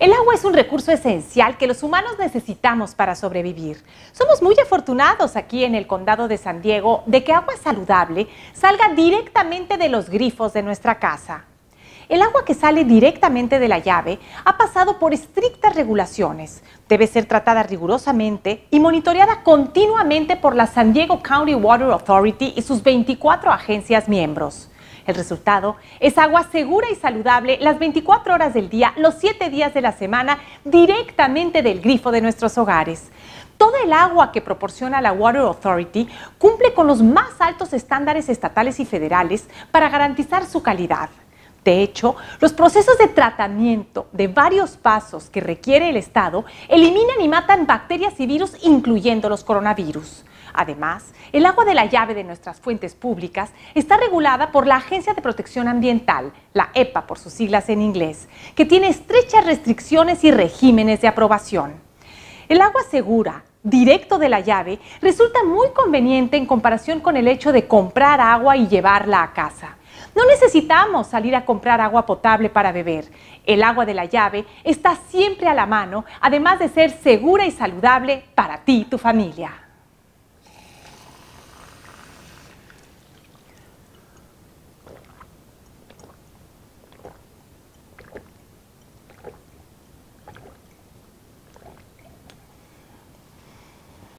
El agua es un recurso esencial que los humanos necesitamos para sobrevivir. Somos muy afortunados aquí en el condado de San Diego de que agua saludable salga directamente de los grifos de nuestra casa. El agua que sale directamente de la llave ha pasado por estrictas regulaciones. Debe ser tratada rigurosamente y monitoreada continuamente por la San Diego County Water Authority y sus 24 agencias miembros. El resultado es agua segura y saludable las 24 horas del día, los 7 días de la semana, directamente del grifo de nuestros hogares. Toda el agua que proporciona la Water Authority cumple con los más altos estándares estatales y federales para garantizar su calidad. De hecho, los procesos de tratamiento de varios pasos que requiere el Estado eliminan y matan bacterias y virus, incluyendo los coronavirus. Además, el agua de la llave de nuestras fuentes públicas está regulada por la Agencia de Protección Ambiental, la EPA por sus siglas en inglés, que tiene estrechas restricciones y regímenes de aprobación. El agua segura, directo de la llave, resulta muy conveniente en comparación con el hecho de comprar agua y llevarla a casa. No necesitamos salir a comprar agua potable para beber. El agua de la llave está siempre a la mano, además de ser segura y saludable para ti y tu familia.